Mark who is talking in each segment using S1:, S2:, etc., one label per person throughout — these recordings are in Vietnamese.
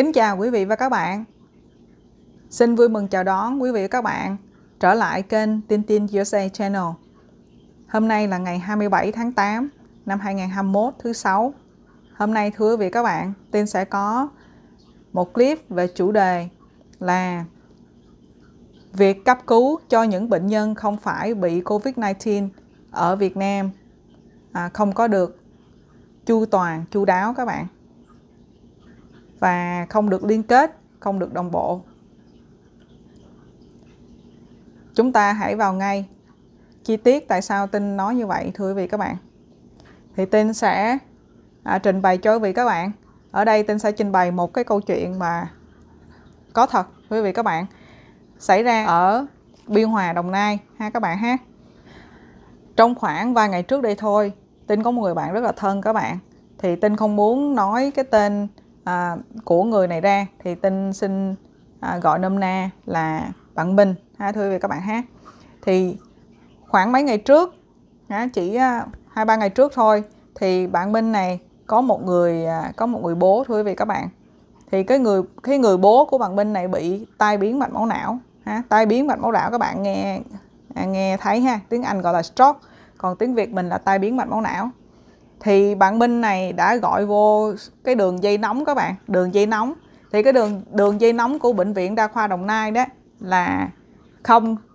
S1: Kính chào quý vị và các bạn. Xin vui mừng chào đón quý vị và các bạn trở lại kênh Tin Tin USA Channel. Hôm nay là ngày 27 tháng 8 năm 2021 thứ sáu. Hôm nay thưa quý vị các bạn, Tin sẽ có một clip về chủ đề là việc cấp cứu cho những bệnh nhân không phải bị COVID-19 ở Việt Nam à, không có được chu toàn, chu đáo các bạn và không được liên kết không được đồng bộ chúng ta hãy vào ngay chi tiết tại sao tin nói như vậy thưa quý vị các bạn thì tin sẽ à, trình bày cho quý vị các bạn ở đây tin sẽ trình bày một cái câu chuyện mà có thật quý vị các bạn xảy ra ở biên hòa đồng nai ha các bạn ha trong khoảng vài ngày trước đây thôi tin có một người bạn rất là thân các bạn thì tin không muốn nói cái tên à, của người này ra thì tinh xin à, gọi nôm na là bạn Bình ha thưa về các bạn hát thì khoảng mấy ngày trước ha, à, chỉ à, hai ba ngày trước thôi thì bạn Minh này có một người à, có một người bố thưa quý vị các bạn thì cái người cái người bố của bạn Minh này bị tai biến mạch máu não ha tai biến mạch máu não các bạn nghe nghe thấy ha tiếng Anh gọi là stroke còn tiếng Việt mình là tai biến mạch máu não thì bạn Minh này đã gọi vô cái đường dây nóng các bạn đường dây nóng thì cái đường đường dây nóng của bệnh viện đa khoa Đồng Nai đó là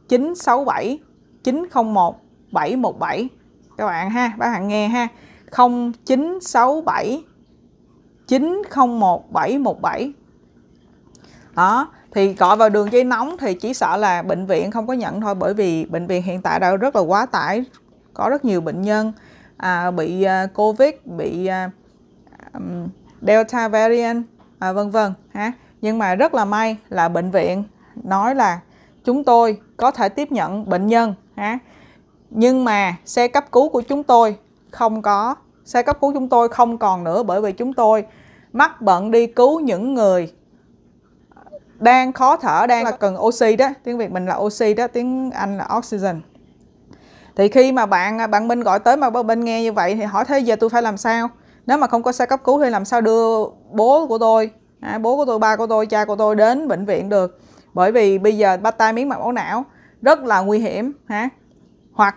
S1: 0967 901 717 các bạn ha các bạn nghe ha 0967 901 717 đó thì gọi vào đường dây nóng thì chỉ sợ là bệnh viện không có nhận thôi bởi vì bệnh viện hiện tại đã rất là quá tải có rất nhiều bệnh nhân à, bị à, covid bị à, um, delta variant à, vân vân ha nhưng mà rất là may là bệnh viện nói là chúng tôi có thể tiếp nhận bệnh nhân ha nhưng mà xe cấp cứu của chúng tôi không có xe cấp cứu chúng tôi không còn nữa bởi vì chúng tôi mắc bận đi cứu những người đang khó thở đang là cần oxy đó tiếng việt mình là oxy đó tiếng anh là oxygen thì khi mà bạn à, bạn Minh gọi tới mà bên nghe như vậy thì hỏi thế giờ tôi phải làm sao nếu mà không có xe cấp cứu thì làm sao đưa bố của tôi à, bố của tôi ba của tôi cha của tôi đến bệnh viện được bởi vì bây giờ bắt tay miếng mặt máu não rất là nguy hiểm ha hoặc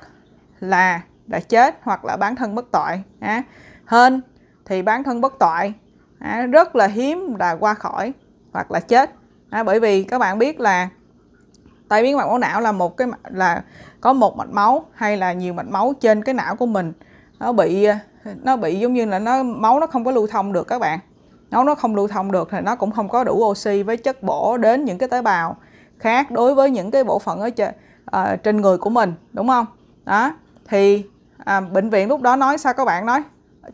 S1: là đã chết hoặc là bán thân bất tội ha hên thì bán thân bất tội ha? rất là hiếm là qua khỏi hoặc là chết ha? bởi vì các bạn biết là tai biến mạch máu não là một cái là có một mạch máu hay là nhiều mạch máu trên cái não của mình nó bị nó bị giống như là nó máu nó không có lưu thông được các bạn máu nó không lưu thông được thì nó cũng không có đủ oxy với chất bổ đến những cái tế bào khác đối với những cái bộ phận ở trên, uh, trên người của mình đúng không đó thì à, bệnh viện lúc đó nói sao các bạn nói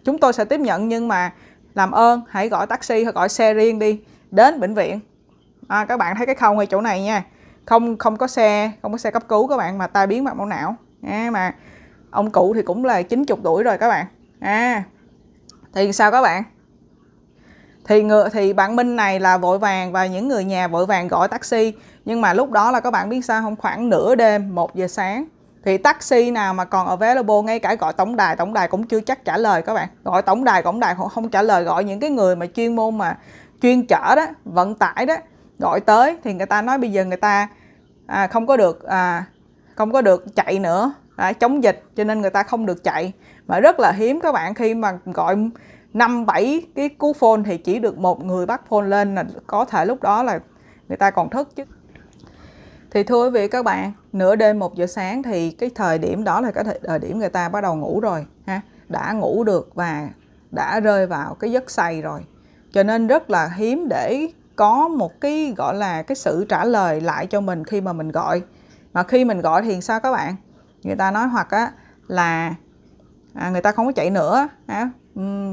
S1: chúng tôi sẽ tiếp nhận nhưng mà làm ơn hãy gọi taxi hoặc gọi xe riêng đi đến bệnh viện à, các bạn thấy cái khâu ngay chỗ này nha không không có xe không có xe cấp cứu các bạn mà tai biến mạch máu não à, mà ông cụ thì cũng là 90 tuổi rồi các bạn à thì sao các bạn thì ngựa thì bạn Minh này là vội vàng và những người nhà vội vàng gọi taxi nhưng mà lúc đó là các bạn biết sao không khoảng nửa đêm 1 giờ sáng thì taxi nào mà còn available ngay cả gọi tổng đài tổng đài cũng chưa chắc trả lời các bạn gọi tổng đài tổng đài không trả lời gọi những cái người mà chuyên môn mà chuyên chở đó vận tải đó gọi tới thì người ta nói bây giờ người ta à, không có được à, không có được chạy nữa đã, chống dịch cho nên người ta không được chạy mà rất là hiếm các bạn khi mà gọi năm bảy cái cú phone thì chỉ được một người bắt phone lên là có thể lúc đó là người ta còn thức chứ thì thưa quý vị các bạn nửa đêm một giờ sáng thì cái thời điểm đó là cái thời điểm người ta bắt đầu ngủ rồi ha đã ngủ được và đã rơi vào cái giấc say rồi cho nên rất là hiếm để có một cái gọi là cái sự trả lời lại cho mình khi mà mình gọi mà khi mình gọi thì sao các bạn người ta nói hoặc á là à, người ta không có chạy nữa à,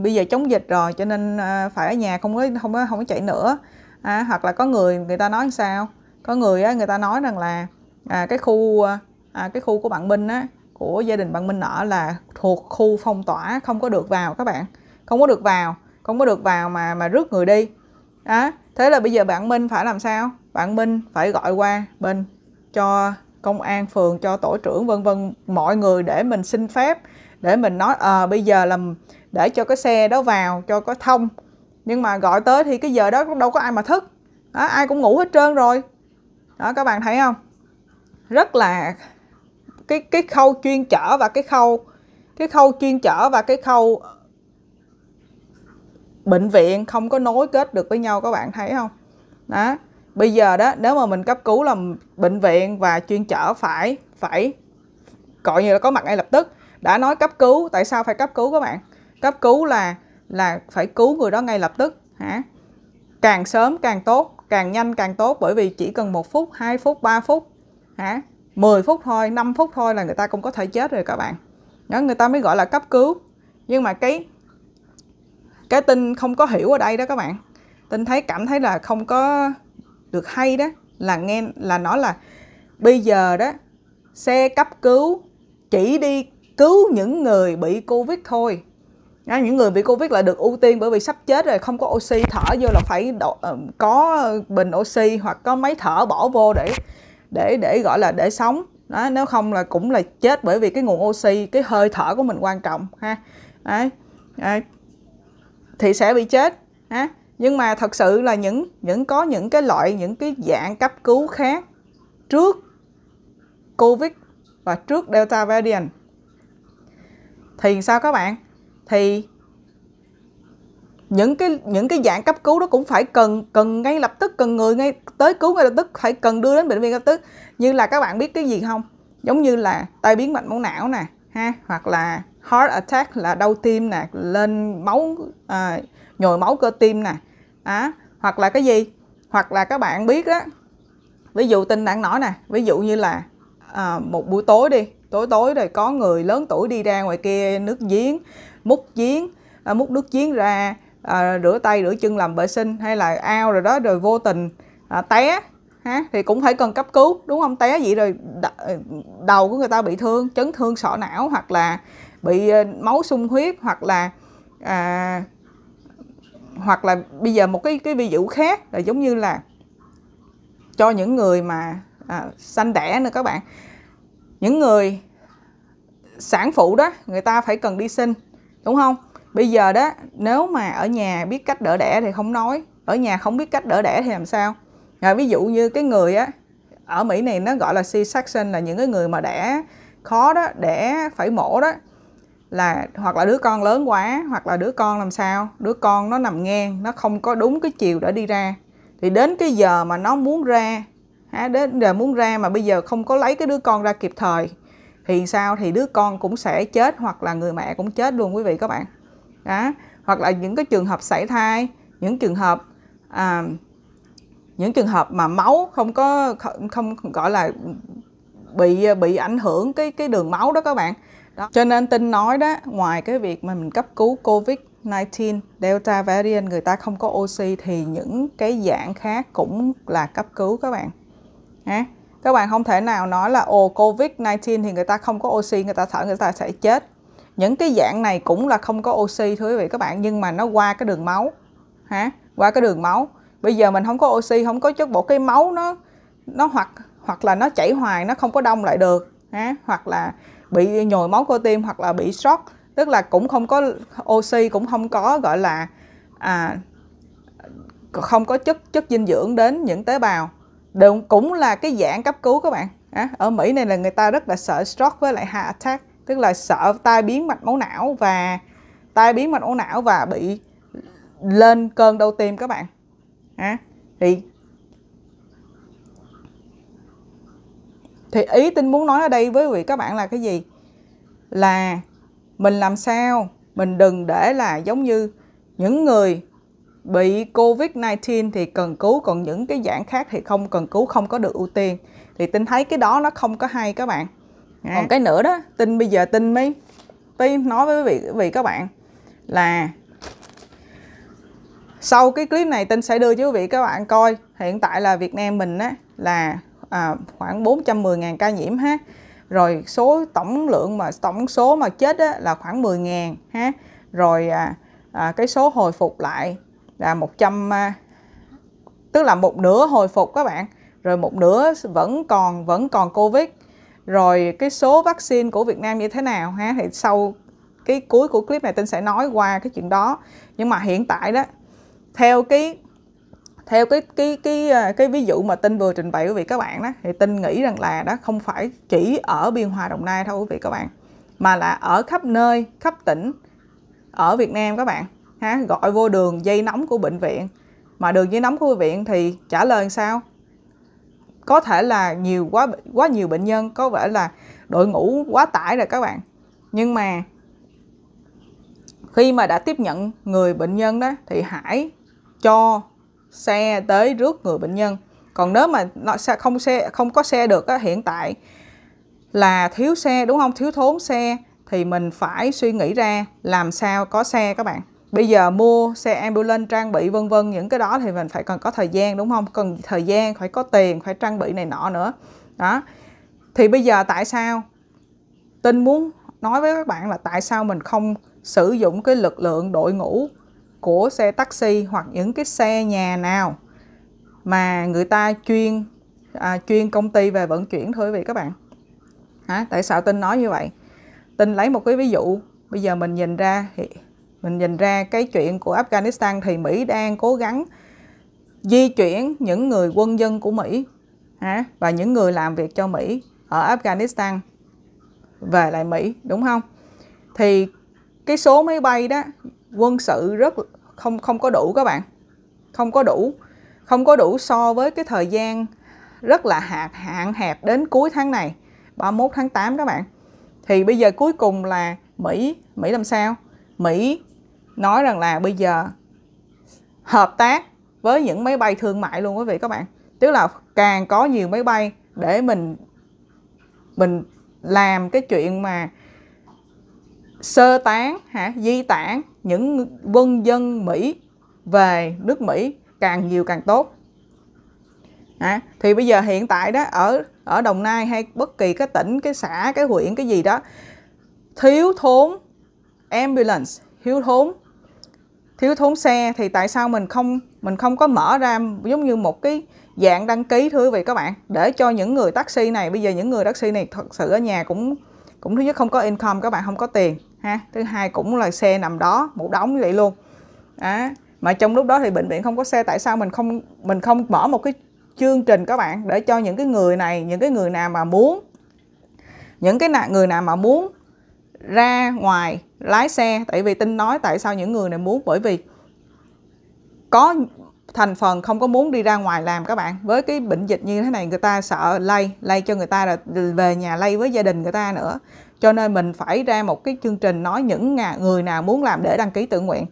S1: bây giờ chống dịch rồi cho nên à, phải ở nhà không có không có không có chạy nữa à, hoặc là có người người ta nói sao có người á, người ta nói rằng là à, cái khu à, cái khu của bạn Minh á của gia đình bạn Minh ở là thuộc khu phong tỏa không có được vào các bạn không có được vào không có được vào mà mà rước người đi đó thế là bây giờ bạn Minh phải làm sao bạn Minh phải gọi qua bên cho công an phường cho tổ trưởng vân vân mọi người để mình xin phép để mình nói à, bây giờ làm để cho cái xe đó vào cho có thông nhưng mà gọi tới thì cái giờ đó cũng đâu có ai mà thức đó, ai cũng ngủ hết trơn rồi đó các bạn thấy không rất là cái cái khâu chuyên chở và cái khâu cái khâu chuyên chở và cái khâu bệnh viện không có nối kết được với nhau các bạn thấy không đó bây giờ đó nếu mà mình cấp cứu là bệnh viện và chuyên chở phải phải gọi như là có mặt ngay lập tức đã nói cấp cứu tại sao phải cấp cứu các bạn cấp cứu là là phải cứu người đó ngay lập tức hả càng sớm càng tốt càng nhanh càng tốt bởi vì chỉ cần một phút 2 phút 3 phút hả 10 phút thôi 5 phút thôi là người ta cũng có thể chết rồi các bạn đó người ta mới gọi là cấp cứu nhưng mà cái cái tinh không có hiểu ở đây đó các bạn tinh thấy cảm thấy là không có được hay đó là nghe là nói là bây giờ đó xe cấp cứu chỉ đi cứu những người bị covid thôi đó, những người bị covid là được ưu tiên bởi vì sắp chết rồi không có oxy thở vô là phải đổ, ờ, có bình oxy hoặc có máy thở bỏ vô để để để gọi là để sống đó, nếu không là cũng là chết bởi vì cái nguồn oxy cái hơi thở của mình quan trọng ha đấy, đấy thì sẽ bị chết ha nhưng mà thật sự là những những có những cái loại những cái dạng cấp cứu khác trước covid và trước delta variant thì sao các bạn thì những cái những cái dạng cấp cứu đó cũng phải cần cần ngay lập tức cần người ngay tới cứu ngay lập tức phải cần đưa đến bệnh viện lập tức như là các bạn biết cái gì không giống như là tai biến mạch máu não nè ha hoặc là heart attack là đau tim nè lên máu à, nhồi máu cơ tim nè à, hoặc là cái gì hoặc là các bạn biết á ví dụ tin đang nói nè ví dụ như là à, một buổi tối đi tối tối rồi có người lớn tuổi đi ra ngoài kia nước giếng múc giếng à, múc nước giếng ra à, rửa tay rửa chân làm vệ sinh hay là ao rồi đó rồi vô tình à, té ha thì cũng phải cần cấp cứu đúng không té vậy rồi à, đầu của người ta bị thương chấn thương sọ não hoặc là bị ờ, máu sung huyết hoặc là à, hoặc là bây giờ một cái cái ví dụ khác là giống như là cho những người mà à, sanh đẻ nữa các bạn những người sản phụ đó người ta phải cần đi sinh đúng không bây giờ đó nếu mà ở nhà biết cách đỡ đẻ thì không nói ở nhà không biết cách đỡ đẻ thì làm sao rồi ví dụ như cái người á ở Mỹ này nó gọi là C-section là những cái người mà đẻ khó đó đẻ phải mổ đó là hoặc là đứa con lớn quá hoặc là đứa con làm sao đứa con nó nằm ngang nó không có đúng cái chiều để đi ra thì đến cái giờ mà nó muốn ra ha, đến giờ muốn ra mà bây giờ không có lấy cái đứa con ra kịp thời thì sao thì đứa con cũng sẽ chết hoặc là người mẹ cũng chết luôn quý vị các bạn đó hoặc là những cái trường hợp sảy thai những trường hợp à, những trường hợp mà máu không có không, không gọi là bị bị ảnh hưởng cái cái đường máu đó các bạn đó. Cho nên tin nói đó, ngoài cái việc mà mình cấp cứu Covid 19 Delta variant người ta không có oxy thì những cái dạng khác cũng là cấp cứu các bạn. Ha? Các bạn không thể nào nói là ồ Covid-19 thì người ta không có oxy, người ta thở người ta sẽ chết. Những cái dạng này cũng là không có oxy thưa quý vị các bạn nhưng mà nó qua cái đường máu. Ha? Qua cái đường máu. Bây giờ mình không có oxy, không có chất bột cái máu nó nó hoặc hoặc là nó chảy hoài nó không có đông lại được ha? hoặc là bị nhồi máu cơ tim hoặc là bị sốt tức là cũng không có oxy cũng không có gọi là à, không có chất chất dinh dưỡng đến những tế bào đều cũng là cái dạng cấp cứu các bạn à, ở Mỹ này là người ta rất là sợ stroke với lại heart attack tức là sợ tai biến mạch máu não và tai biến mạch máu não và bị lên cơn đau tim các bạn à, thì thì ý tin muốn nói ở đây với vị các bạn là cái gì là mình làm sao mình đừng để là giống như những người bị Covid-19 thì cần cứu còn những cái dạng khác thì không cần cứu không có được ưu tiên thì tin thấy cái đó nó không có hay các bạn à. còn cái nữa đó tin bây giờ tin mới mới nói với quý vị, quý vị các bạn là sau cái clip này tin sẽ đưa cho quý vị các bạn coi hiện tại là Việt Nam mình á là à, khoảng 410.000 ca nhiễm ha rồi số tổng lượng mà tổng số mà chết á, là khoảng 10.000 ha rồi à, à, cái số hồi phục lại là 100 à, tức là một nửa hồi phục các bạn rồi một nửa vẫn còn vẫn còn covid rồi cái số vaccine của Việt Nam như thế nào ha thì sau cái cuối của clip này Tinh sẽ nói qua cái chuyện đó nhưng mà hiện tại đó theo cái theo cái cái cái à, cái ví dụ mà tin vừa trình bày quý vị các bạn đó thì tin nghĩ rằng là đó không phải chỉ ở biên hòa đồng nai thôi quý vị các bạn mà là ở khắp nơi khắp tỉnh ở việt nam các bạn ha gọi vô đường dây nóng của bệnh viện mà đường dây nóng của bệnh viện thì trả lời sao có thể là nhiều quá quá nhiều bệnh nhân có vẻ là đội ngũ quá tải rồi các bạn nhưng mà khi mà đã tiếp nhận người bệnh nhân đó thì hãy cho xe tới rước người bệnh nhân còn nếu mà nó sẽ không xe không có xe được á, hiện tại là thiếu xe đúng không thiếu thốn xe thì mình phải suy nghĩ ra làm sao có xe các bạn bây giờ mua xe ambulance trang bị vân vân những cái đó thì mình phải cần có thời gian đúng không cần thời gian phải có tiền phải trang bị này nọ nữa đó thì bây giờ tại sao tin muốn nói với các bạn là tại sao mình không sử dụng cái lực lượng đội ngũ của xe taxi hoặc những cái xe nhà nào mà người ta chuyên à, chuyên công ty về vận chuyển thôi quý vị các bạn à, tại sao tin nói như vậy tin lấy một cái ví dụ bây giờ mình nhìn ra thì mình nhìn ra cái chuyện của Afghanistan thì Mỹ đang cố gắng di chuyển những người quân dân của Mỹ à, và những người làm việc cho Mỹ ở Afghanistan về lại Mỹ đúng không thì cái số máy bay đó quân sự rất không không có đủ các bạn không có đủ không có đủ so với cái thời gian rất là hạn hạn hẹp đến cuối tháng này 31 tháng 8 các bạn thì bây giờ cuối cùng là Mỹ Mỹ làm sao Mỹ nói rằng là bây giờ hợp tác với những máy bay thương mại luôn quý vị các bạn tức là càng có nhiều máy bay để mình mình làm cái chuyện mà sơ tán hả di tản những quân dân Mỹ về nước Mỹ càng nhiều càng tốt hả thì bây giờ hiện tại đó ở ở Đồng Nai hay bất kỳ cái tỉnh cái xã cái huyện cái gì đó thiếu thốn ambulance thiếu thốn thiếu thốn xe thì tại sao mình không mình không có mở ra giống như một cái dạng đăng ký thưa quý vị các bạn để cho những người taxi này bây giờ những người taxi này thật sự ở nhà cũng cũng thứ nhất không có income các bạn không có tiền ha thứ hai cũng là xe nằm đó một đống vậy luôn đó. mà trong lúc đó thì bệnh viện không có xe tại sao mình không mình không mở một cái chương trình các bạn để cho những cái người này những cái người nào mà muốn những cái người nào mà muốn ra ngoài lái xe tại vì tin nói tại sao những người này muốn bởi vì có thành phần không có muốn đi ra ngoài làm các bạn với cái bệnh dịch như thế này người ta sợ lây lây cho người ta là về nhà lây với gia đình người ta nữa cho nên mình phải ra một cái chương trình nói những người nào muốn làm để đăng ký tự nguyện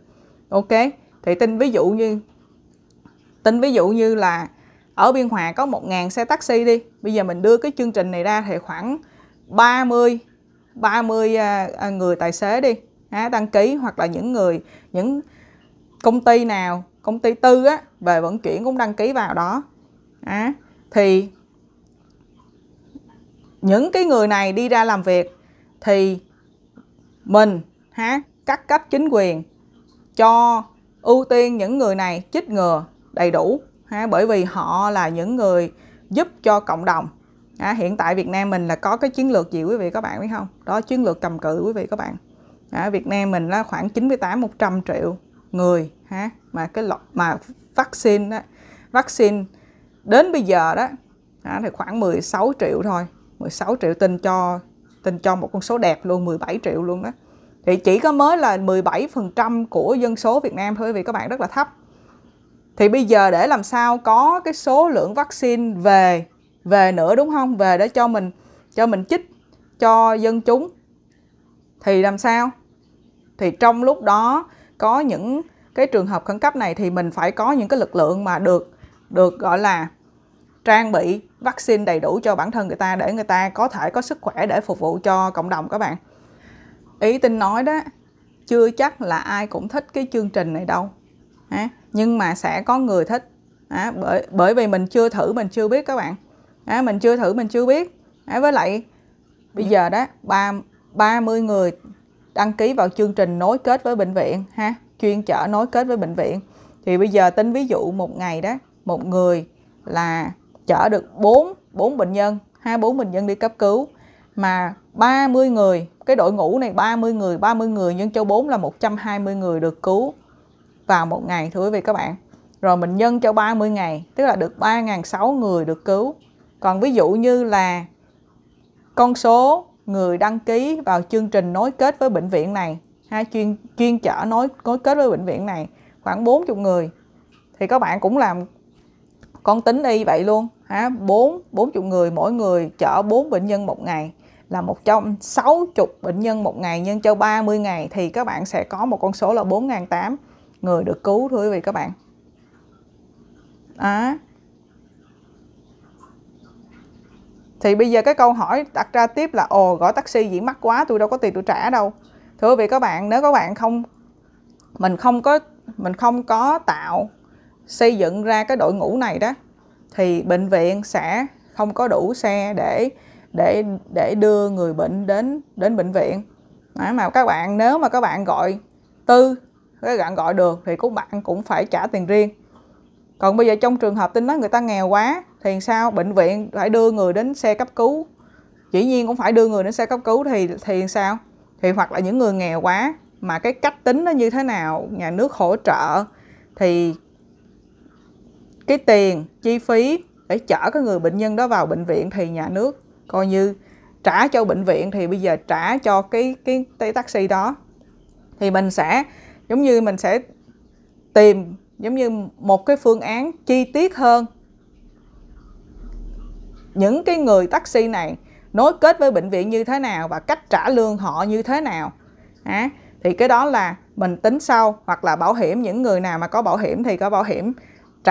S1: ok thì tin ví dụ như tin ví dụ như là ở Biên Hòa có 1.000 xe taxi đi bây giờ mình đưa cái chương trình này ra thì khoảng 30 30 à, à, người tài xế đi đăng ký hoặc là những người những công ty nào công ty tư á, về vận chuyển cũng đăng ký vào đó à, thì những cái người này đi ra làm việc thì mình ha các cấp chính quyền cho ưu tiên những người này chích ngừa đầy đủ ha bởi vì họ là những người giúp cho cộng đồng à, hiện tại Việt Nam mình là có cái chiến lược gì quý vị các bạn biết không đó chiến lược cầm cự quý vị các bạn à, Việt Nam mình là khoảng 98 100 triệu người ha mà cái lọc mà vaccine đó vaccine đến bây giờ đó à, thì khoảng 16 triệu thôi 16 triệu tin cho tình cho một con số đẹp luôn 17 triệu luôn đó thì chỉ có mới là 17% của dân số Việt Nam thôi vì các bạn rất là thấp thì bây giờ để làm sao có cái số lượng vaccine về về nữa đúng không về để cho mình cho mình chích cho dân chúng thì làm sao thì trong lúc đó có những cái trường hợp khẩn cấp này thì mình phải có những cái lực lượng mà được được gọi là trang bị vaccine đầy đủ cho bản thân người ta để người ta có thể có sức khỏe để phục vụ cho cộng đồng các bạn ý tin nói đó chưa chắc là ai cũng thích cái chương trình này đâu nhưng mà sẽ có người thích bởi bởi vì mình chưa thử mình chưa biết các bạn mình chưa thử mình chưa biết với lại bây giờ đó ba 30 người đăng ký vào chương trình nối kết với bệnh viện ha chuyên chở nối kết với bệnh viện thì bây giờ tính ví dụ một ngày đó một người là chở được 4 4 bệnh nhân, 24 bệnh nhân đi cấp cứu mà 30 người, cái đội ngũ này 30 người, 30 người nhân cho 4 là 120 người được cứu vào một ngày thưa quý vị các bạn. Rồi mình nhân cho 30 ngày, tức là được 3.600 người được cứu. Còn ví dụ như là con số người đăng ký vào chương trình nối kết với bệnh viện này, ha, chuyên chuyên chở nối nối kết với bệnh viện này khoảng 40 người thì các bạn cũng làm con tính y vậy luôn 4 40 người mỗi người chở 4 bệnh nhân một ngày là 160 bệnh nhân một ngày nhân cho 30 ngày thì các bạn sẽ có một con số là 4.800 người được cứu thưa quý vị các bạn. À. Thì bây giờ cái câu hỏi đặt ra tiếp là ồ gọi taxi diễn mắc quá tôi đâu có tiền tôi trả đâu. Thưa quý vị các bạn, nếu các bạn không mình không có mình không có tạo xây dựng ra cái đội ngũ này đó thì bệnh viện sẽ không có đủ xe để để để đưa người bệnh đến đến bệnh viện Đấy, mà các bạn nếu mà các bạn gọi tư các bạn gọi được thì các bạn cũng phải trả tiền riêng còn bây giờ trong trường hợp tin nói người ta nghèo quá thì sao bệnh viện phải đưa người đến xe cấp cứu dĩ nhiên cũng phải đưa người đến xe cấp cứu thì thì sao thì hoặc là những người nghèo quá mà cái cách tính nó như thế nào nhà nước hỗ trợ thì cái tiền chi phí để chở cái người bệnh nhân đó vào bệnh viện thì nhà nước coi như trả cho bệnh viện thì bây giờ trả cho cái cái cái taxi đó thì mình sẽ giống như mình sẽ tìm giống như một cái phương án chi tiết hơn những cái người taxi này nối kết với bệnh viện như thế nào và cách trả lương họ như thế nào à, thì cái đó là mình tính sau hoặc là bảo hiểm những người nào mà có bảo hiểm thì có bảo hiểm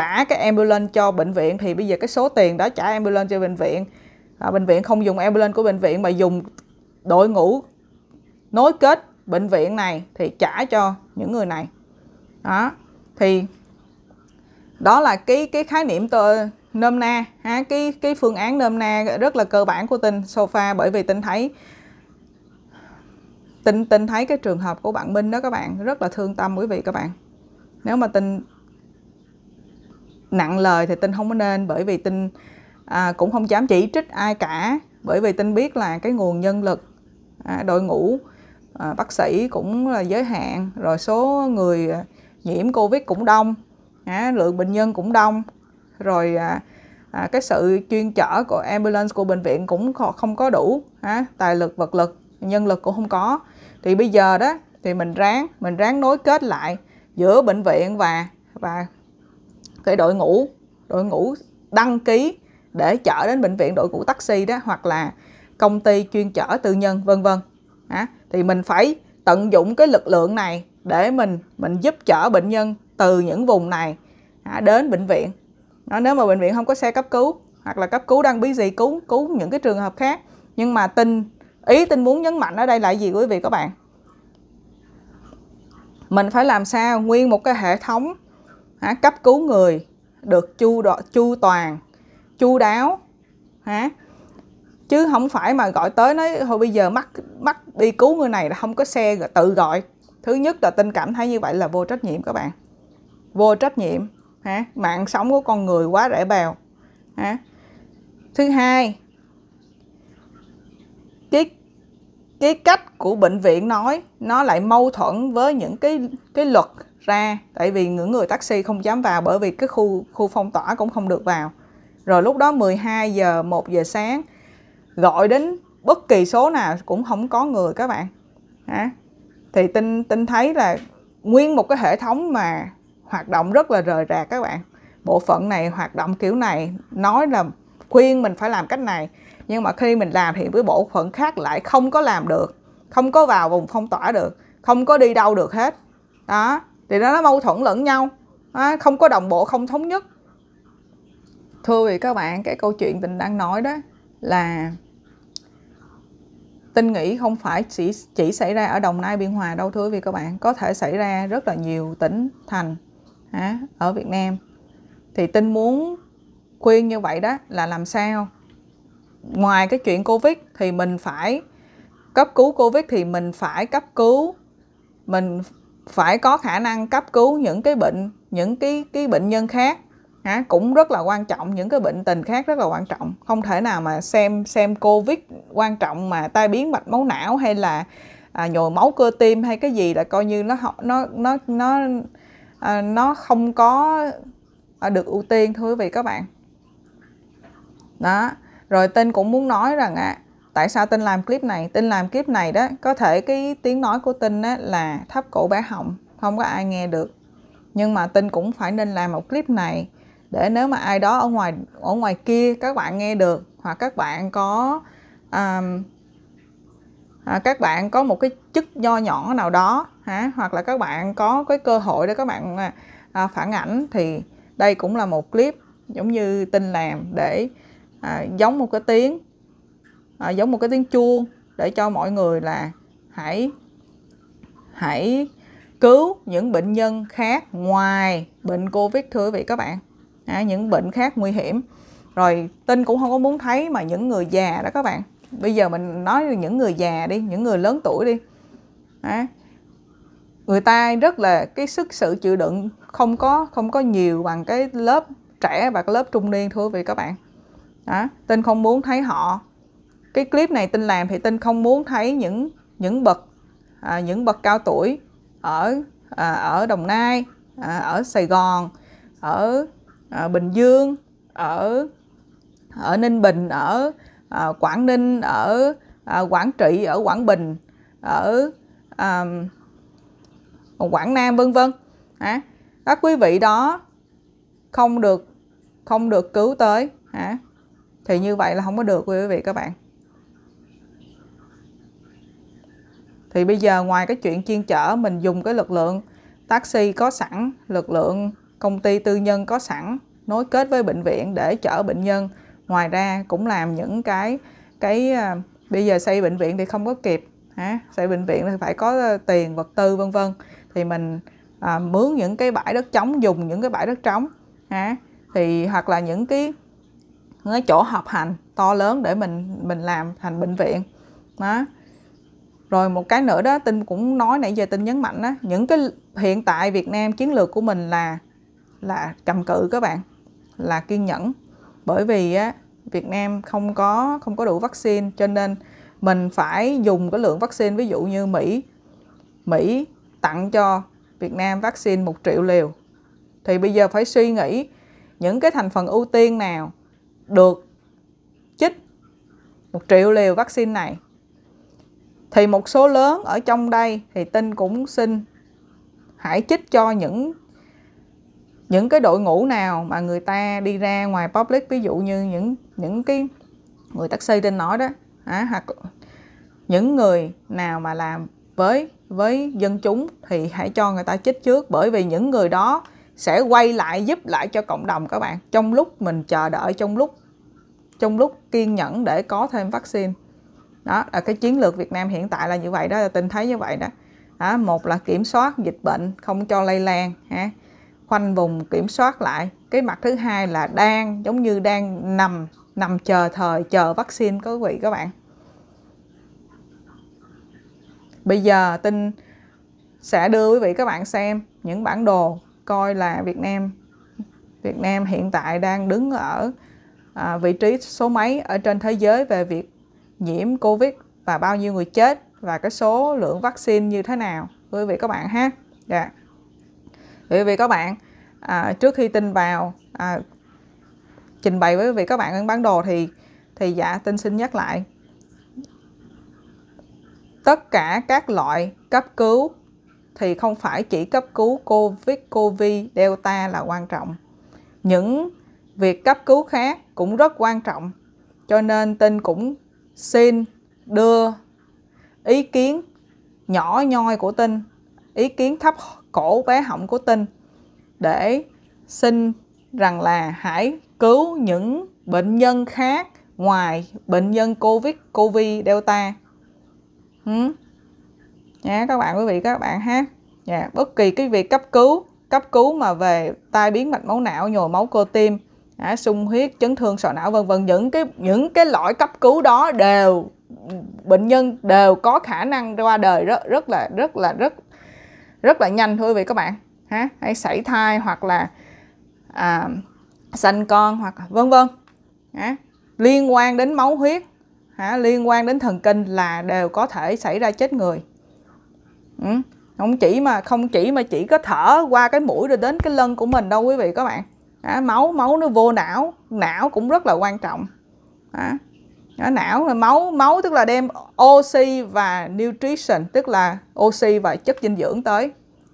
S1: trả cái ambulance cho bệnh viện thì bây giờ cái số tiền đó trả ambulance cho bệnh viện à, bệnh viện không dùng ambulance của bệnh viện mà dùng đội ngũ nối kết bệnh viện này thì trả cho những người này đó thì đó là cái cái khái niệm tờ, nôm na ha cái cái phương án nôm na rất là cơ bản của Tinh sofa bởi vì Tinh thấy Tinh Tinh thấy cái trường hợp của bạn Minh đó các bạn rất là thương tâm quý vị các bạn nếu mà Tinh nặng lời thì tinh không có nên bởi vì tinh à, cũng không dám chỉ trích ai cả bởi vì tinh biết là cái nguồn nhân lực à, đội ngũ à, bác sĩ cũng là giới hạn rồi số người à, nhiễm covid cũng đông à, lượng bệnh nhân cũng đông rồi à, à, cái sự chuyên chở của ambulance của bệnh viện cũng không có đủ à, tài lực vật lực nhân lực cũng không có thì bây giờ đó thì mình ráng mình ráng nối kết lại giữa bệnh viện và và cái đội ngũ đội ngũ đăng ký để chở đến bệnh viện đội ngũ taxi đó hoặc là công ty chuyên chở tư nhân vân vân à, thì mình phải tận dụng cái lực lượng này để mình mình giúp chở bệnh nhân từ những vùng này à, đến bệnh viện à, nếu mà bệnh viện không có xe cấp cứu hoặc là cấp cứu đang bí gì cứu cứu những cái trường hợp khác nhưng mà tin ý tin muốn nhấn mạnh ở đây là gì quý vị các bạn mình phải làm sao nguyên một cái hệ thống hả, cấp cứu người được chu đo, chu toàn chu đáo hả chứ không phải mà gọi tới nói thôi bây giờ mắc mắc đi cứu người này là không có xe tự gọi thứ nhất là tình cảm thấy như vậy là vô trách nhiệm các bạn vô trách nhiệm hả mạng sống của con người quá rẻ bèo hả thứ hai cái cái cách của bệnh viện nói nó lại mâu thuẫn với những cái cái luật ra tại vì những người taxi không dám vào bởi vì cái khu khu phong tỏa cũng không được vào rồi lúc đó 12 giờ 1 giờ sáng gọi đến bất kỳ số nào cũng không có người các bạn hả thì tin tin thấy là nguyên một cái hệ thống mà hoạt động rất là rời rạc các bạn bộ phận này hoạt động kiểu này nói là khuyên mình phải làm cách này nhưng mà khi mình làm thì với bộ phận khác lại không có làm được không có vào vùng phong tỏa được không có đi đâu được hết đó thì nó mâu thuẫn lẫn nhau không có đồng bộ không thống nhất thưa vị các bạn cái câu chuyện tình đang nói đó là tinh nghĩ không phải chỉ chỉ xảy ra ở đồng nai biên hòa đâu thưa vị các bạn có thể xảy ra rất là nhiều tỉnh thành ở việt nam thì tinh muốn khuyên như vậy đó là làm sao ngoài cái chuyện covid thì mình phải cấp cứu covid thì mình phải cấp cứu mình phải có khả năng cấp cứu những cái bệnh những cái cái bệnh nhân khác hả cũng rất là quan trọng những cái bệnh tình khác rất là quan trọng không thể nào mà xem xem covid quan trọng mà tai biến mạch máu não hay là à, nhồi máu cơ tim hay cái gì là coi như nó nó nó nó à, nó không có à, được ưu tiên thưa quý vị các bạn đó rồi tên cũng muốn nói rằng ạ à, tại sao Tinh làm clip này Tinh làm clip này đó có thể cái tiếng nói của Tinh á, là thấp cổ bé họng không có ai nghe được nhưng mà Tinh cũng phải nên làm một clip này để nếu mà ai đó ở ngoài ở ngoài kia các bạn nghe được hoặc các bạn có um, à, các bạn có một cái chức do nhỏ nào đó hả hoặc là các bạn có cái cơ hội để các bạn à, à phản ảnh thì đây cũng là một clip giống như tin làm để à, giống một cái tiếng à, giống một cái tiếng chuông để cho mọi người là hãy hãy cứu những bệnh nhân khác ngoài bệnh covid thưa quý vị các bạn à, những bệnh khác nguy hiểm rồi tin cũng không có muốn thấy mà những người già đó các bạn bây giờ mình nói về những người già đi những người lớn tuổi đi à, người ta rất là cái sức sự chịu đựng không có không có nhiều bằng cái lớp trẻ và cái lớp trung niên thưa quý vị các bạn đó, à, tin không muốn thấy họ cái clip này tinh làm thì tinh không muốn thấy những những bậc à, những bậc cao tuổi ở à, ở đồng nai à, ở sài gòn ở à, bình dương ở ở ninh bình ở à, quảng ninh ở à, quảng trị ở quảng bình ở à, quảng nam vân vân à, các quý vị đó không được không được cứu tới hả à, thì như vậy là không có được quý vị các bạn thì bây giờ ngoài cái chuyện chuyên chở mình dùng cái lực lượng taxi có sẵn lực lượng công ty tư nhân có sẵn nối kết với bệnh viện để chở bệnh nhân ngoài ra cũng làm những cái cái à, bây giờ xây bệnh viện thì không có kịp ha xây bệnh viện thì phải có ờ, tiền vật tư vân vân thì mình à, mướn những cái bãi đất trống dùng những cái bãi đất trống ha thì hoặc là những cái những cái chỗ họp hành to lớn để mình mình làm thành bệnh viện đó rồi một cái nữa đó tin cũng nói nãy giờ tin nhấn mạnh đó những cái hiện tại Việt Nam chiến lược của mình là là cầm cự các bạn là kiên nhẫn bởi vì á, Việt Nam không có không có đủ vaccine cho nên mình phải dùng cái lượng vaccine ví dụ như Mỹ Mỹ tặng cho Việt Nam vaccine một triệu liều thì bây giờ phải suy nghĩ những cái thành phần ưu tiên nào được chích một triệu liều vaccine này thì một số lớn ở trong đây thì tinh cũng xin hãy chích cho những những cái đội ngũ nào mà người ta đi ra ngoài public ví dụ như những những cái người taxi trên nói đó à, hoặc những người nào mà làm với với dân chúng thì hãy cho người ta chích trước bởi vì những người đó sẽ quay lại giúp lại cho cộng đồng các bạn trong lúc mình chờ đợi trong lúc trong lúc kiên nhẫn để có thêm vaccine đó là cái chiến lược Việt Nam hiện tại là như vậy đó là tình thế như vậy đó đó một là kiểm soát dịch bệnh không cho lây lan ha khoanh vùng kiểm soát lại cái mặt thứ hai là đang giống như đang nằm nằm chờ thời chờ vaccine có quý vị các bạn bây giờ tin sẽ đưa quý vị các bạn xem những bản đồ coi là Việt Nam Việt Nam hiện tại đang đứng ở à, vị trí số mấy ở trên thế giới về việc nhiễm Covid và bao nhiêu người chết và cái số lượng vaccine như thế nào quý vị các bạn ha dạ quý vị các bạn à, trước khi tin vào à, trình bày với quý vị các bạn bản đồ thì thì dạ tin xin nhắc lại tất cả các loại cấp cứu thì không phải chỉ cấp cứu covid covid delta là quan trọng những việc cấp cứu khác cũng rất quan trọng cho nên tin cũng xin đưa ý kiến nhỏ nhoi của tinh ý kiến thấp cổ bé họng của tinh để xin rằng là hãy cứu những bệnh nhân khác ngoài bệnh nhân covid covid delta ừ. các bạn quý vị các bạn ha nha dạ, bất kỳ cái việc cấp cứu cấp cứu mà về tai biến mạch máu não nhồi máu cơ tim à, sung huyết chấn thương sọ não vân vân những cái những cái lỗi cấp cứu đó đều bệnh nhân đều có khả năng qua đời rất rất là rất là rất rất là nhanh thôi quý vị các bạn ha hay sảy thai hoặc là à, sanh con hoặc vân vân à, liên quan đến máu huyết à, liên quan đến thần kinh là đều có thể xảy ra chết người ừ. không chỉ mà không chỉ mà chỉ có thở qua cái mũi rồi đến cái lân của mình đâu quý vị các bạn đó, máu máu nó vô não não cũng rất là quan trọng đó. Đó, não là máu máu tức là đem oxy và nutrition tức là oxy và chất dinh dưỡng tới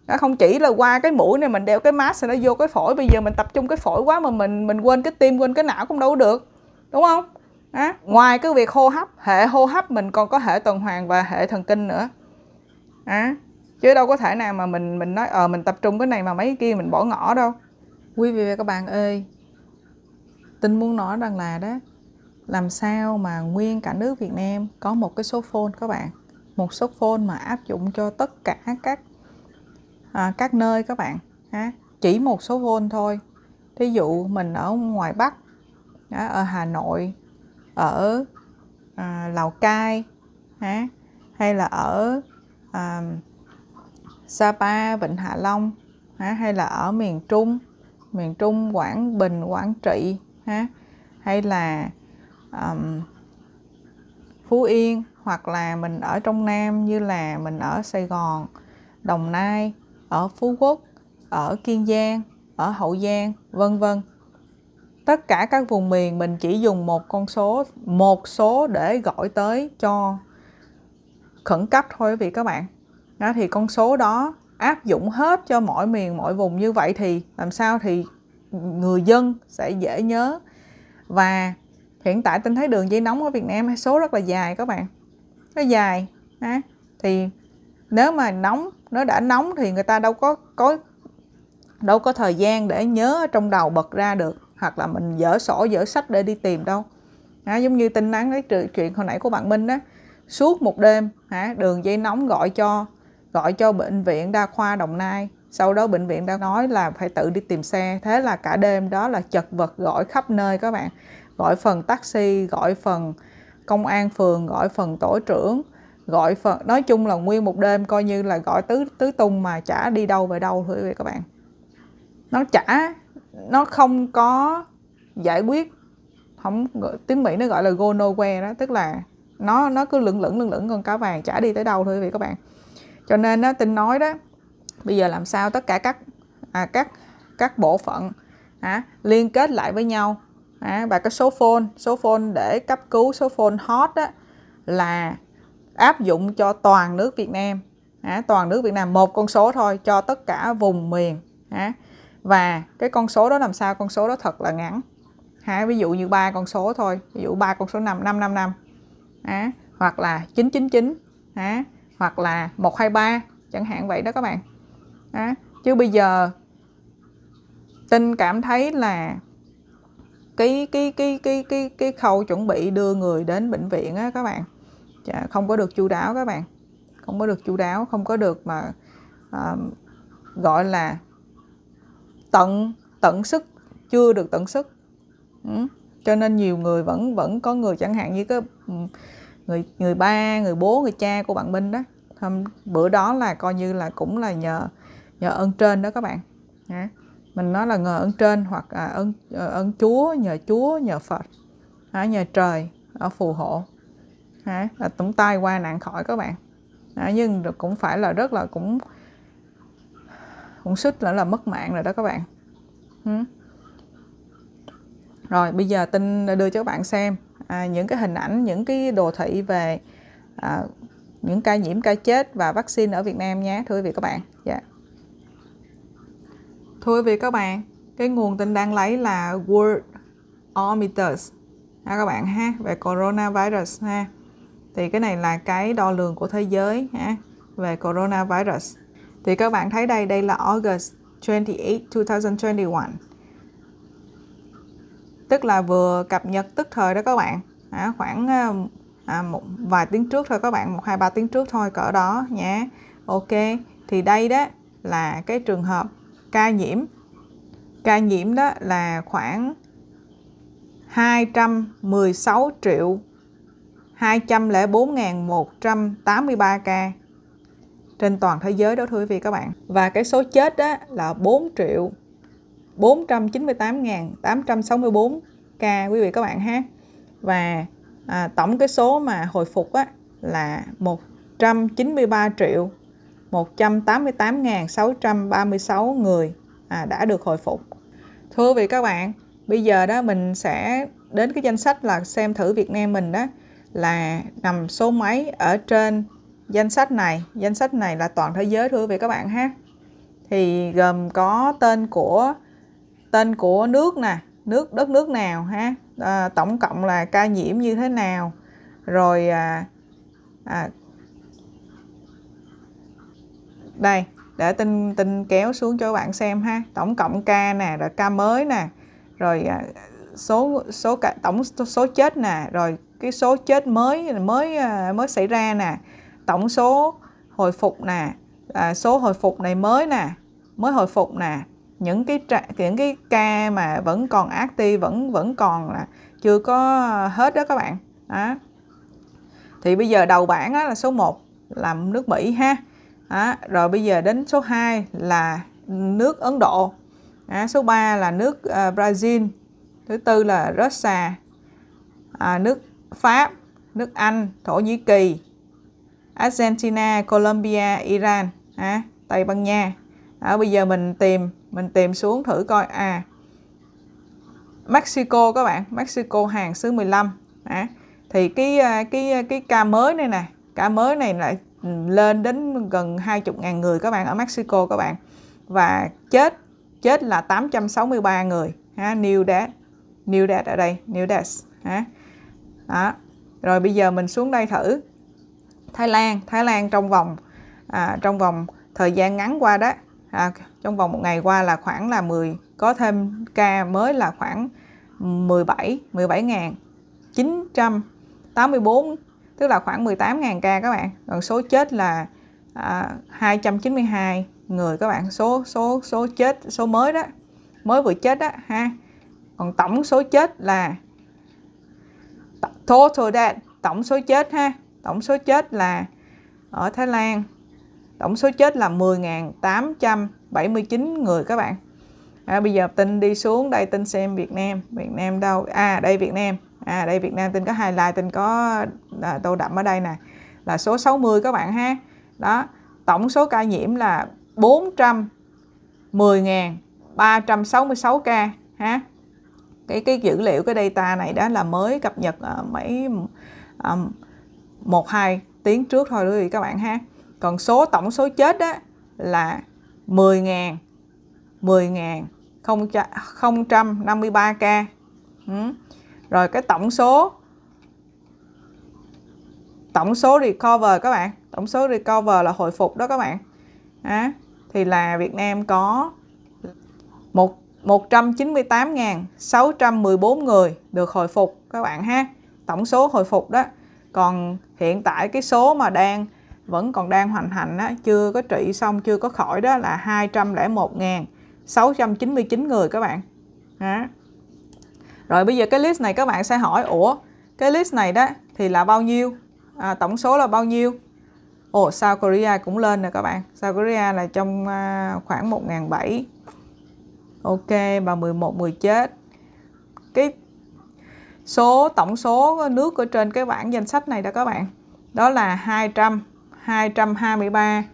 S1: nó không chỉ là qua cái mũi này mình đeo cái mask thì nó vô cái phổi bây giờ mình tập trung cái phổi quá mà mình mình quên cái tim quên cái não cũng đâu được đúng không đó. ngoài cái việc hô hấp hệ hô hấp mình còn có hệ tuần hoàn và hệ thần kinh nữa đó. chứ đâu có thể nào mà mình mình nói ờ mình tập trung cái này mà mấy cái kia mình bỏ ngỏ đâu quý vị và các bạn ơi tình muốn nói rằng là đó làm sao mà nguyên cả nước Việt Nam có một cái số phone các bạn một số phone mà áp dụng cho tất cả các à, các nơi các bạn ha chỉ một số phone thôi thí dụ mình ở ngoài Bắc đó, ở Hà Nội ở à, Lào Cai ha hay là ở à, Sapa Vịnh Hạ Long ha hay là ở miền Trung miền Trung Quảng Bình Quảng Trị ha hay là um, Phú Yên hoặc là mình ở trong Nam như là mình ở Sài Gòn Đồng Nai ở Phú Quốc ở Kiên Giang ở Hậu Giang vân vân tất cả các vùng miền mình chỉ dùng một con số một số để gọi tới cho khẩn cấp thôi quý vị các bạn đó thì con số đó áp dụng hết cho mọi miền mọi vùng như vậy thì làm sao thì người dân sẽ dễ nhớ và hiện tại tôi thấy đường dây nóng ở Việt Nam số rất là dài các bạn nó dài ha. thì nếu mà nóng nó đã nóng thì người ta đâu có có đâu có thời gian để nhớ ở trong đầu bật ra được hoặc là mình dở sổ dở sách để đi tìm đâu à, giống như tin nắng cái chuyện hồi nãy của bạn Minh đó suốt một đêm hả đường dây nóng gọi cho gọi cho bệnh viện đa khoa Đồng Nai sau đó bệnh viện đã nói là phải tự đi tìm xe thế là cả đêm đó là chật vật gọi khắp nơi các bạn gọi phần taxi gọi phần công an phường gọi phần tổ trưởng gọi phần nói chung là nguyên một đêm coi như là gọi tứ tứ tung mà chả đi đâu về đâu thưa các bạn nó chả nó không có giải quyết không tiếng mỹ nó gọi là go nowhere đó tức là nó nó cứ lững lững lững lững con cá vàng chả đi tới đâu thôi quý vị các bạn cho nên á, tin nói đó bây giờ làm sao tất cả các à, các các bộ phận à, liên kết lại với nhau à, và cái số phone số phone để cấp cứu số phone hot đó là áp dụng cho toàn nước Việt Nam à, toàn nước Việt Nam một con số thôi cho tất cả vùng miền à, và cái con số đó làm sao con số đó thật là ngắn à, ví dụ như ba con số thôi ví dụ ba con số năm năm năm năm hoặc là 999 à, hoặc là 123 chẳng hạn vậy đó các bạn đó. chứ bây giờ Tinh cảm thấy là cái cái cái cái cái cái khâu chuẩn bị đưa người đến bệnh viện á các bạn Chà, dạ, không có được chu đáo các bạn không có được chu đáo không có được mà uh, gọi là tận tận sức chưa được tận sức ừ. cho nên nhiều người vẫn vẫn có người chẳng hạn như cái ừ, người người ba người bố người cha của bạn Minh đó hôm bữa đó là coi như là cũng là nhờ nhờ ơn trên đó các bạn Hả? mình nói là ngờ ơn trên hoặc à, ơn ờ, ơn Chúa nhờ Chúa nhờ Phật Hả? nhờ trời ở phù hộ Hả? là tụng tay qua nạn khỏi các bạn Hả? nhưng cũng phải là rất là cũng cũng xích là là mất mạng rồi đó các bạn Hả? rồi bây giờ tin đưa cho các bạn xem à, những cái hình ảnh những cái đồ thị về à, những ca nhiễm ca chết và vaccine ở Việt Nam nhé thưa quý vị các bạn dạ yeah. thưa quý vị các bạn cái nguồn tin đang lấy là Worldometers ha các bạn ha về coronavirus ha thì cái này là cái đo lường của thế giới ha về coronavirus thì các bạn thấy đây đây là August 28 2021 tức là vừa cập nhật tức thời đó các bạn à, khoảng à, một vài tiếng trước thôi các bạn một hai ba tiếng trước thôi cỡ đó nhé ok thì đây đó là cái trường hợp ca nhiễm ca nhiễm đó là khoảng 216 triệu 204.183 ca trên toàn thế giới đó thưa quý vị các bạn và cái số chết đó là 4 triệu 498.864 ca quý vị các bạn ha và à, tổng cái số mà hồi phục á, là 193 triệu 188.636 người à, đã được hồi phục thưa vị các bạn bây giờ đó mình sẽ đến cái danh sách là xem thử Việt Nam mình đó là nằm số mấy ở trên danh sách này danh sách này là toàn thế giới thưa quý vị các bạn ha thì gồm có tên của tên của nước nè nước đất nước nào ha à, tổng cộng là ca nhiễm như thế nào rồi à, à, đây để tin tin kéo xuống cho bạn xem ha tổng cộng ca nè rồi ca mới nè rồi à, số số cả, tổng số chết nè rồi cái số chết mới mới à, mới xảy ra nè tổng số hồi phục nè à, số hồi phục này mới nè mới hồi phục nè những cái những cái ca mà vẫn còn active vẫn vẫn còn là chưa có hết đó các bạn đó thì bây giờ đầu bảng là số 1 là nước Mỹ ha đó. rồi bây giờ đến số 2 là nước Ấn Độ đó. số 3 là nước uh, Brazil thứ tư là Russia à, nước Pháp nước Anh Thổ Nhĩ Kỳ Argentina Colombia Iran à, Tây Ban Nha à, bây giờ mình tìm mình tìm xuống thử coi à Mexico các bạn Mexico hàng xứ 15 à, thì cái à, cái à, cái ca mới này nè ca mới này lại lên đến gần 20.000 người các bạn ở Mexico các bạn và chết chết là 863 người ha new death new death ở đây new death ha đó rồi bây giờ mình xuống đây thử Thái Lan Thái Lan trong vòng à, trong vòng thời gian ngắn qua đó à, trong vòng một ngày qua là khoảng là 10 có thêm ca mới là khoảng 17 17.984 tức là khoảng 18.000 ca các bạn còn số chết là à, 292 người các bạn số số số chết số mới đó mới vừa chết đó ha còn tổng số chết là total dead tổng số chết ha tổng số chết là ở Thái Lan tổng số chết là 10.800 79 người các bạn à, bây giờ tin đi xuống đây tin xem Việt Nam Việt Nam đâu à đây Việt Nam à đây Việt Nam tin có hai like tin có à, tô đậm ở đây nè là số 60 các bạn ha đó tổng số ca nhiễm là 410.366 ca ha cái cái dữ liệu cái data này đó là mới cập nhật à, mấy à, một hai tiếng trước thôi quý vị các bạn ha còn số tổng số chết đó là 10.000 10.053 ca ừ. rồi cái tổng số tổng số recover các bạn tổng số recover là hồi phục đó các bạn à, thì là Việt Nam có một 198.614 người được hồi phục các bạn ha tổng số hồi phục đó còn hiện tại cái số mà đang vẫn còn đang hoành hành á, chưa có trị xong chưa có khỏi đó là 201.699 người các bạn đó. rồi bây giờ cái list này các bạn sẽ hỏi ủa cái list này đó thì là bao nhiêu à, tổng số là bao nhiêu Ồ, oh, South Korea cũng lên rồi các bạn. South Korea là trong à, khoảng 1.700. Ok, và 11 người chết. Cái số tổng số nước ở trên cái bảng danh sách này đó các bạn. Đó là 200 223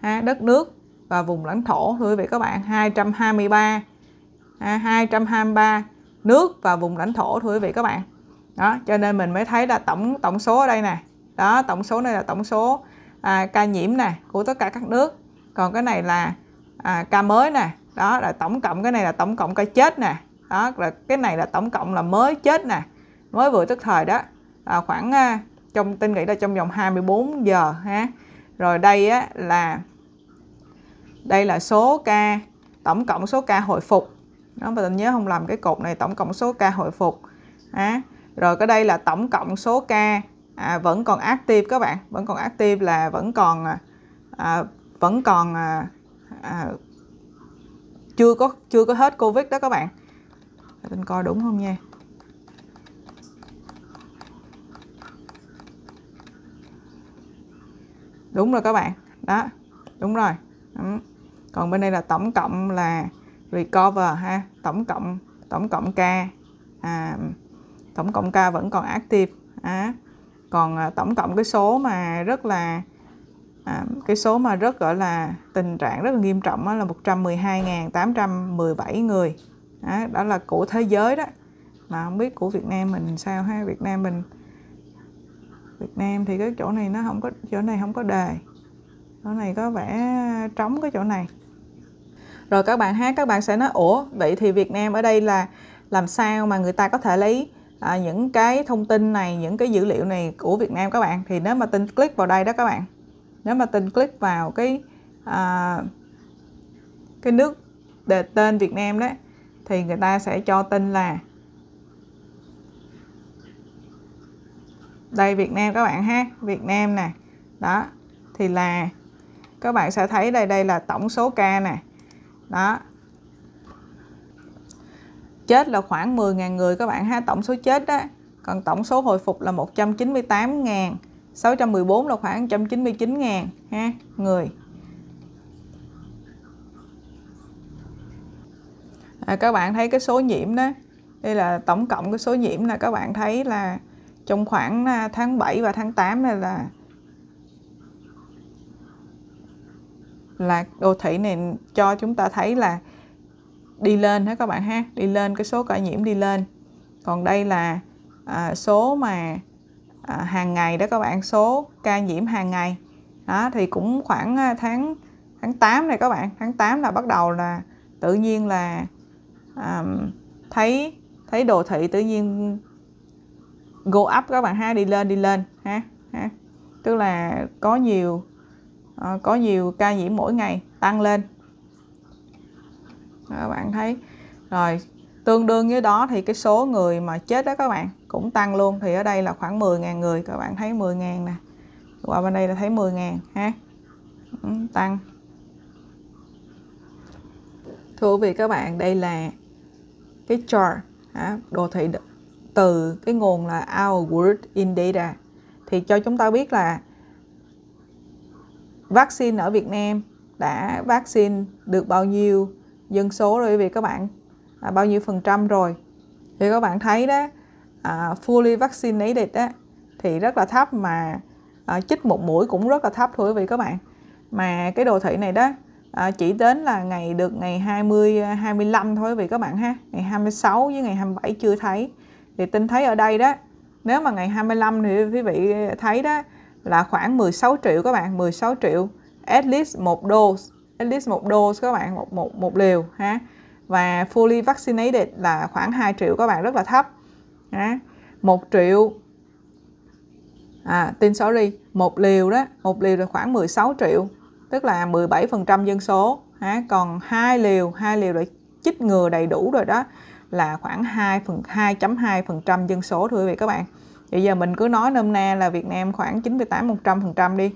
S1: ha, đất nước và vùng lãnh thổ thưa quý vị các bạn 223 ha, 223 nước và vùng lãnh thổ thưa quý vị các bạn đó cho nên mình mới thấy là tổng tổng số ở đây nè đó tổng số này là tổng số à, ca nhiễm nè của tất cả các nước còn cái này là à, ca mới nè đó là tổng cộng cái này là tổng cộng ca chết nè đó là cái này là tổng cộng là mới chết nè mới vừa tức thời đó à, khoảng à, trong tin nghĩ là trong vòng 24 giờ ha rồi đây á, là đây là số ca tổng cộng số ca hồi phục đó mà tình nhớ không làm cái cột này tổng cộng số ca hồi phục ha rồi cái đây là tổng cộng số ca à, vẫn còn active các bạn vẫn còn active là vẫn còn à, à vẫn còn à, à, chưa có chưa có hết covid đó các bạn để mình coi đúng không nha đúng rồi các bạn đó đúng rồi còn bên đây là tổng cộng là recover ha tổng cộng tổng cộng ca à, tổng cộng ca vẫn còn active à, còn tổng cộng cái số mà rất là à, cái số mà rất gọi là tình trạng rất là nghiêm trọng đó là 112.817 người à, đó là của thế giới đó mà không biết của Việt Nam mình sao ha Việt Nam mình Việt Nam thì cái chỗ này nó không có chỗ này không có đề chỗ này có vẽ trống cái chỗ này rồi các bạn hát các bạn sẽ nói ủa vậy thì Việt Nam ở đây là làm sao mà người ta có thể lấy à, những cái thông tin này những cái dữ liệu này của Việt Nam các bạn thì nếu mà tin click vào đây đó các bạn nếu mà tin click vào cái à, cái nước đề tên Việt Nam đấy thì người ta sẽ cho tin là đây Việt Nam các bạn ha Việt Nam nè đó thì là các bạn sẽ thấy đây đây là tổng số ca nè đó chết là khoảng 10.000 người các bạn ha tổng số chết đó còn tổng số hồi phục là 198.000 614 là khoảng 199.000 ha người à, các bạn thấy cái số nhiễm đó đây là tổng cộng cái số nhiễm là các bạn thấy là trong khoảng à, tháng 7 và tháng 8 này là là đô thị này cho chúng ta thấy là đi lên hết các bạn ha đi lên cái số ca nhiễm đi lên còn đây là à, số mà à, hàng ngày đó các bạn số ca nhiễm hàng ngày đó thì cũng khoảng à, tháng tháng 8 này các bạn tháng 8 là bắt đầu là tự nhiên là à, thấy thấy đồ thị tự nhiên go up các bạn ha đi lên đi lên ha ha tức là có nhiều uh, có nhiều ca nhiễm mỗi ngày tăng lên các bạn thấy rồi tương đương với đó thì cái số người mà chết đó các bạn cũng tăng luôn thì ở đây là khoảng 10.000 người các bạn thấy 10.000 nè qua bên đây là thấy 10.000 ha ừ, tăng thưa quý vị các bạn đây là cái chart đồ thị từ cái nguồn là Our World in Data thì cho chúng ta biết là vaccine ở Việt Nam đã vaccine được bao nhiêu dân số rồi quý các bạn à, bao nhiêu phần trăm rồi thì các bạn thấy đó à, fully vaccinated đó, thì rất là thấp mà à, chích một mũi cũng rất là thấp thôi quý các bạn mà cái đồ thị này đó à, chỉ đến là ngày được ngày 20 25 à, thôi quý các bạn ha ngày 26 với ngày 27 chưa thấy thì Tinh thấy ở đây đó nếu mà ngày 25 thì quý vị thấy đó là khoảng 16 triệu các bạn 16 triệu at least một dose at least một dose các bạn một một một liều ha và fully vaccinated là khoảng 2 triệu các bạn rất là thấp ha một triệu à tin sorry một liều đó một liều là khoảng 16 triệu tức là 17 phần trăm dân số ha còn hai liều hai liều là chích ngừa đầy đủ rồi đó là khoảng 2 phần 2.2% dân số thưa quý vị các bạn bây giờ mình cứ nói nôm na là Việt Nam khoảng 98 100% đi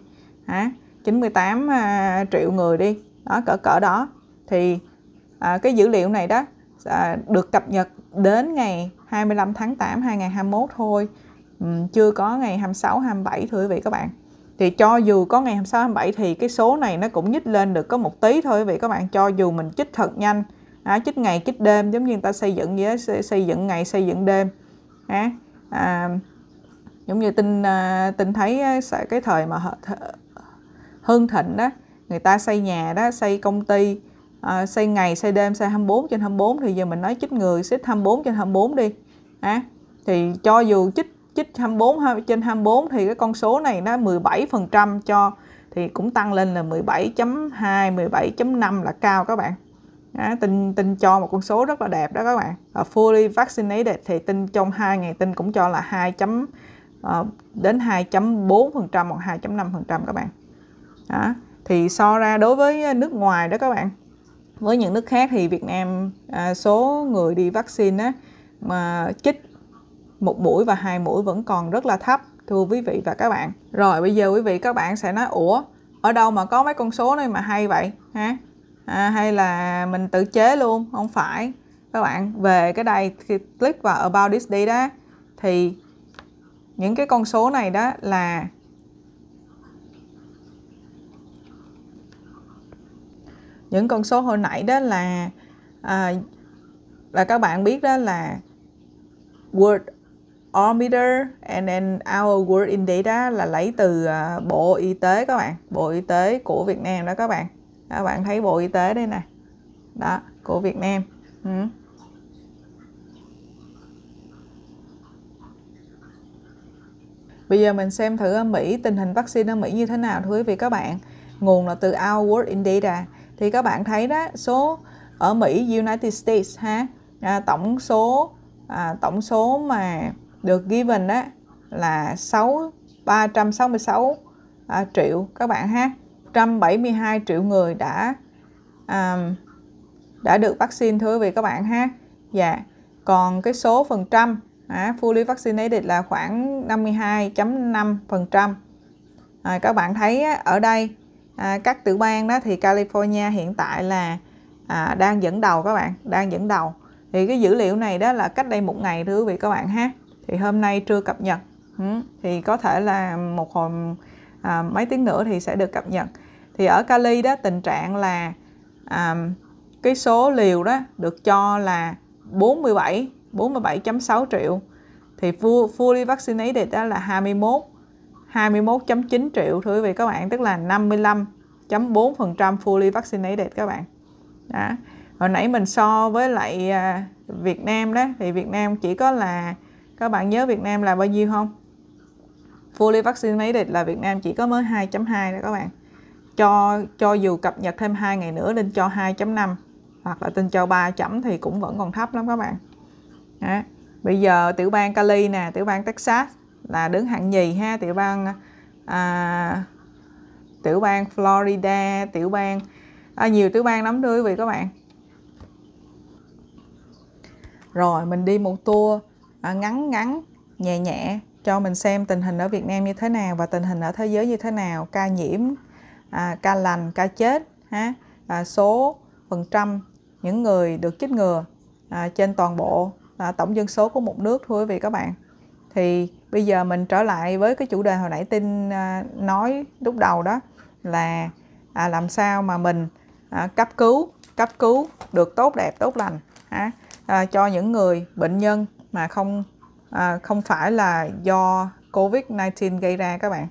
S1: à, 98 à, triệu người đi đó cỡ cỡ đó thì à, cái dữ liệu này đó à, được cập nhật đến ngày 25 tháng 8 2021 thôi ừ, chưa có ngày 26 27 thưa quý vị các bạn thì cho dù có ngày 26 27 thì cái số này nó cũng nhích lên được có một tí thôi quý vị các bạn cho dù mình chích thật nhanh à, chích ngày chích đêm giống như người ta xây dựng vậy xây, dựng ngày xây dựng đêm à, à, giống như tin à, tin thấy cái thời mà hưng thịnh đó người ta xây nhà đó xây công ty à, xây ngày xây đêm xây 24 trên 24 thì giờ mình nói chích người xếp 24 trên 24 đi à, thì cho dù chích chích 24 trên 24 thì cái con số này nó 17% cho thì cũng tăng lên là 17.2 17.5 là cao các bạn À, tin tin cho một con số rất là đẹp đó các bạn. Ở fully vaccinated thì tin trong 2 ngày tin cũng cho là 2. Uh, ờ, đến 2.4% hoặc 2.5% các bạn. Đó. Thì so ra đối với nước ngoài đó các bạn. Với những nước khác thì Việt Nam à, số người đi vaccine á, mà chích một mũi và hai mũi vẫn còn rất là thấp thưa quý vị và các bạn. Rồi bây giờ quý vị các bạn sẽ nói ủa ở đâu mà có mấy con số này mà hay vậy ha? à, hay là mình tự chế luôn không phải các bạn về cái đây click vào about this đi đó thì những cái con số này đó là những con số hồi nãy đó là à, là các bạn biết đó là word odometer and then our word in data là lấy từ à, bộ y tế các bạn bộ y tế của việt nam đó các bạn các bạn thấy bộ y tế đây nè đó của Việt Nam ừ. Bây giờ mình xem thử ở Mỹ tình hình vaccine ở Mỹ như thế nào thưa quý vị các bạn. Nguồn là từ Our World in Data. Thì các bạn thấy đó số ở Mỹ United States ha à, tổng số à, tổng số mà được given đó là 6 366 à, triệu các bạn ha. 172 triệu người đã um, đã được vaccine thưa quý vị các bạn ha dạ còn cái số phần trăm à, fully vaccinated là khoảng 52.5 phần trăm à, các bạn thấy ở đây à, các tiểu bang đó thì California hiện tại là à, đang dẫn đầu các bạn đang dẫn đầu thì cái dữ liệu này đó là cách đây một ngày thưa quý vị các bạn ha thì hôm nay chưa cập nhật thì có thể là một hồi à, mấy tiếng nữa thì sẽ được cập nhật thì ở kali đó tình trạng là à, cái số liều đó được cho là 47 47.6 triệu thì full, fully vaccinated đó là 21 21.9 triệu thưa quý vị các bạn tức là 55.4% fully vaccinated các bạn đó hồi nãy mình so với lại à, Việt Nam đó thì Việt Nam chỉ có là các bạn nhớ Việt Nam là bao nhiêu không fully vaccinated là Việt Nam chỉ có mới 2.2 đó các bạn cho cho dù cập nhật thêm hai ngày nữa lên cho 2.5 hoặc là tin cho 3 chấm thì cũng vẫn còn thấp lắm các bạn đó. bây giờ tiểu bang Cali nè tiểu bang Texas là đứng hạng nhì ha tiểu bang à, tiểu bang Florida tiểu bang à, nhiều tiểu bang lắm đưa quý vị các bạn rồi mình đi một tour à, ngắn ngắn nhẹ nhẹ cho mình xem tình hình ở Việt Nam như thế nào và tình hình ở thế giới như thế nào ca nhiễm à, ca lành ca chết ha à, số phần trăm những người được chích ngừa à, trên toàn bộ à, tổng dân số của một nước thôi quý vị các bạn thì bây giờ mình trở lại với cái chủ đề hồi nãy tin à, nói lúc đầu đó là à, làm sao mà mình à, cấp cứu cấp cứu được tốt đẹp tốt lành ha, à, cho những người bệnh nhân mà không à, không phải là do Covid-19 gây ra các bạn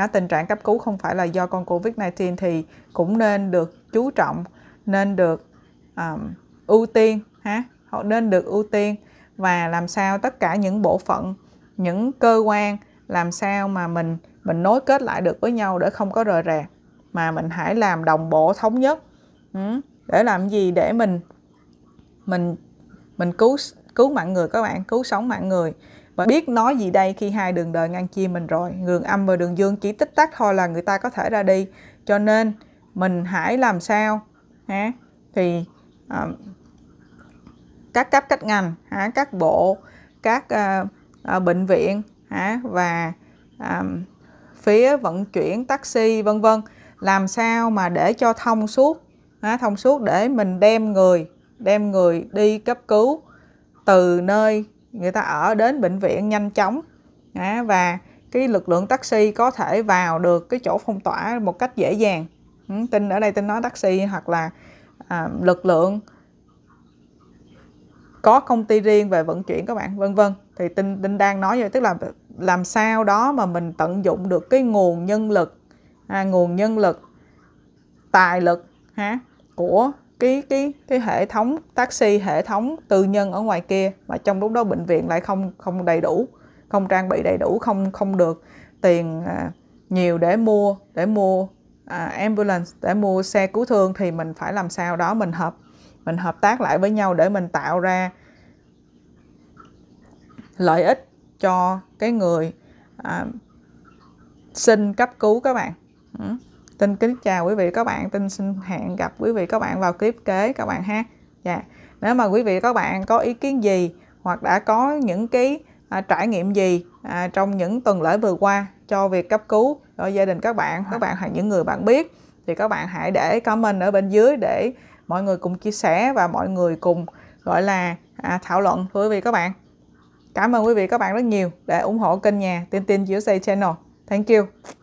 S1: à, tình trạng cấp cứu không phải là do con Covid-19 thì cũng nên được chú trọng nên được um, ưu tiên ha họ nên được ưu tiên và làm sao tất cả những bộ phận những cơ quan làm sao mà mình mình nối kết lại được với nhau để không có rời rạc mà mình hãy làm đồng bộ thống nhất để làm gì để mình mình mình cứu cứu mạng người các bạn cứu sống mạng người và biết nói gì đây khi hai đường đời ngăn chia mình rồi đường âm và đường dương chỉ tích tắc thôi là người ta có thể ra đi cho nên mình hãy làm sao ha thì à, các cấp các ngành ha, các bộ các à, à, bệnh viện ha, và à, phía vận chuyển taxi vân vân làm sao mà để cho thông suốt ha, thông suốt để mình đem người đem người đi cấp cứu từ nơi người ta ở đến bệnh viện nhanh chóng và cái lực lượng taxi có thể vào được cái chỗ phong tỏa một cách dễ dàng ừ, tin ở đây tin nói taxi hoặc là à, lực lượng có công ty riêng về vận chuyển các bạn vân vân thì tin tin đang nói vậy tức là làm sao đó mà mình tận dụng được cái nguồn nhân lực à, nguồn nhân lực tài lực ha của cái cái cái hệ thống taxi hệ thống tư nhân ở ngoài kia mà trong lúc đó bệnh viện lại không không đầy đủ không trang bị đầy đủ không không được tiền à, nhiều để mua để mua à, ambulance để mua xe cứu thương thì mình phải làm sao đó mình hợp mình hợp tác lại với nhau để mình tạo ra lợi ích cho cái người à, xin cấp cứu các bạn ừ. Tin kính chào quý vị các bạn, tin xin hẹn gặp quý vị các bạn vào clip kế các bạn ha. Dạ. Nếu mà quý vị các bạn có ý kiến gì hoặc đã có những cái à, trải nghiệm gì à, trong những tuần lễ vừa qua cho việc cấp cứu cho gia đình các bạn, các bạn hoặc những người bạn biết thì các bạn hãy để comment ở bên dưới để mọi người cùng chia sẻ và mọi người cùng gọi là à, thảo luận với quý vị các bạn. Cảm ơn quý vị các bạn rất nhiều để ủng hộ kênh nhà Tin Tin USA Channel. Thank you.